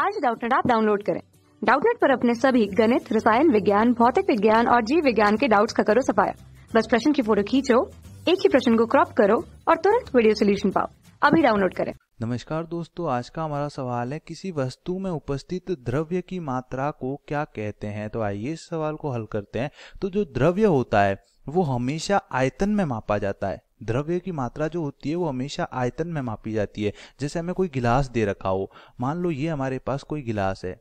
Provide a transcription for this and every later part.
आज डाउटनेट आप डाउनलोड करें डाउटनेट पर अपने सभी गणित रसायन विज्ञान भौतिक विज्ञान और जीव विज्ञान के डाउट्स का करो सफाया बस प्रश्न की फोटो खींचो एक ही प्रश्न को क्रॉप करो और तुरंत वीडियो सोल्यूशन पाओ अभी डाउनलोड करें नमस्कार दोस्तों आज का हमारा सवाल है किसी वस्तु में उपस्थित द्रव्य की मात्रा को क्या कहते हैं तो आइए इस सवाल को हल करते हैं तो जो द्रव्य होता है वो हमेशा आयतन में मापा जाता है द्रव्य की मात्रा जो होती है वो हमेशा आयतन में मापी जाती है जैसे हमें कोई गिलास दे रखा हो मान लो ये हमारे पास कोई गिलास है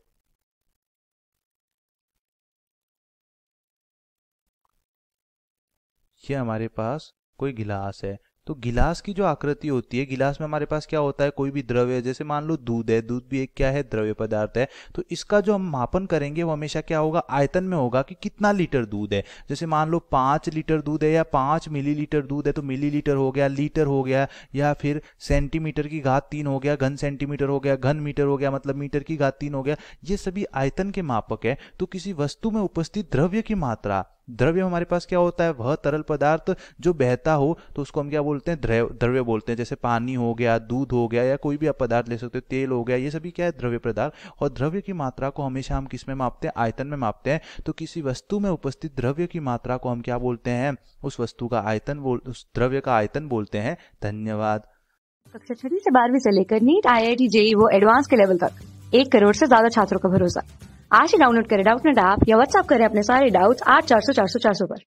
ये हमारे पास कोई गिलास है तो गिलास की जो आकृति होती है गिलास में हमारे पास क्या होता है कोई भी द्रव्य जैसे मान लो दूध है दूध भी एक क्या है द्रव्य पदार्थ है तो इसका जो हम मापन करेंगे वो हमेशा क्या होगा आयतन में होगा कि कितना लीटर दूध है जैसे मान लो पांच लीटर दूध है या पांच मिलीलीटर दूध है तो मिलीलीटर हो गया लीटर हो गया या फिर सेंटीमीटर की घात तीन हो गया घन सेंटीमीटर हो गया घन मीटर हो गया मतलब मीटर की घात तीन हो गया ये सभी आयतन के मापक है तो किसी वस्तु में उपस्थित द्रव्य की मात्रा द्रव्य हमारे पास क्या होता है वह तरल पदार्थ जो बहता हो तो उसको हम क्या बोलते हैं द्रव्य बोलते हैं जैसे पानी हो गया दूध हो गया या कोई भी आप पदार्थ ले सकते हो तेल हो गया ये सभी क्या है द्रव्य पदार्थ और द्रव्य की मात्रा को हमेशा हम किस में मापते हैं आयतन में मापते हैं तो किसी वस्तु में उपस्थित द्रव्य की मात्रा को हम क्या बोलते हैं उस वस्तु का आयतन बोल उस द्रव्य का आयतन बोलते हैं धन्यवाद कक्षा छठी से बारहवीं से लेकर NEET I I T JEE वो एडवांस के लेवल तक एक करोड़ से ज्यादा छात्रों का भरोसा आज ही डाउनलोड करें डाउट ने आप या व्हाट्सअप करें अपने सारे डाउट्स आठ चार सौ चार सौ चार सौ पर